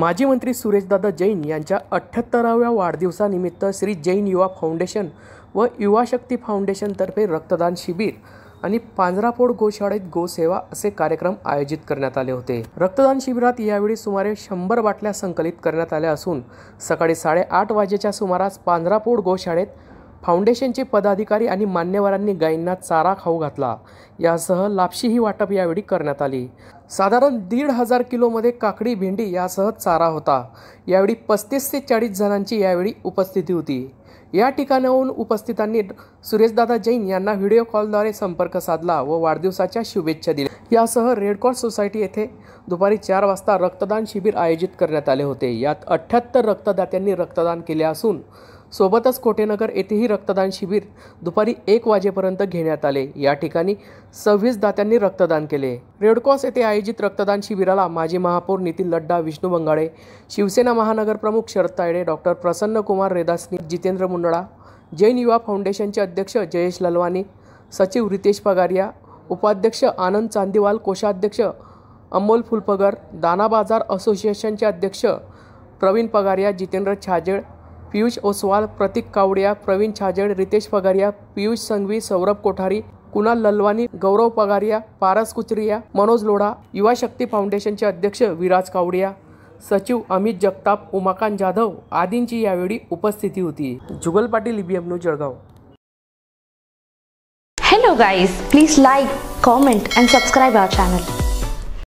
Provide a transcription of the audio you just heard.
माजी मंत्री सुरेशदादा जैन यांच्या अठ्ठ्याहत्तराव्या वाढदिवसानिमित्त श्री जैन युवा फाउंडेशन व युवा शक्ती फाउंडेशनतर्फे रक्तदान शिबिर आणि पांजरापोड गोशाळेत गोसेवा असे कार्यक्रम आयोजित करण्यात आले होते रक्तदान शिबिरात यावेळी सुमारे शंभर बाटल्या संकलित करण्यात आल्या असून सकाळी साडेआठ वाजेच्या सुमारास पांजरापोड गोशाळेत फाउंडेशनचे पदाधिकारी आणि मान्यवरांनी गायींना चारा खाऊ घातला यासह लापशी ही वाटप यावेळी करण्यात आली साधारण दीड हजार किलोमध्ये काकडी भेंडी यासह चारा होता यावेळी पस्तीस ते चाळीस जणांची यावेळी उपस्थिती होती या ठिकाणाहून उपस्थितांनी सुरेशदादा जैन यांना व्हिडिओ कॉलद्वारे संपर्क साधला व वाढदिवसाच्या शुभेच्छा दिल्या यासह रेडक्रॉस सोसायटी येथे दुपारी चार वाजता रक्तदान शिबिर आयोजित करण्यात आले होते यात अठ्ठ्याहत्तर रक्तदात्यांनी रक्तदान केले असून सोबतच कोटेनगर येथेही रक्तदान शिबिर दुपारी एक वाजेपर्यंत घेण्यात आले या ठिकाणी सव्वीस दात्यांनी रक्तदान केले रेडक्रॉस येथे आयोजित रक्तदान शिबिराला माजी महापौर नितीन लड्डा विष्णू बंगाळे शिवसेना महानगर प्रमुख शरद तायडे डॉक्टर प्रसन्न कुमार रेदासनी जितेंद्र मुंडळा जैन युवा फाउंडेशनचे अध्यक्ष जयेश ललवानी सचिव रितेश पगारिया उपाध्यक्ष आनंद चांदीवाल कोषाध्यक्ष अमोल फुलपगर दाना बाजार असोसिएशनचे अध्यक्ष प्रवीण पगारिया जितेंद्र छाजेळ पियुष ओसवाल प्रतीक कावडिया प्रवीण छाजेड रितेश पगारिया पियुष संघवी सौरभ कोठारी कुणाल ललवानी गौरव पगारिया पारस कुचरिया मनोज लोढा युवा शक्ती फाउंडेशनचे अध्यक्ष विराज कावडिया सचिव अमित जगताप उमाकांत जाधव आदींची यावेळी उपस्थिती होती Jugal Patil e Jalgaon hello guys please like comment and subscribe our channel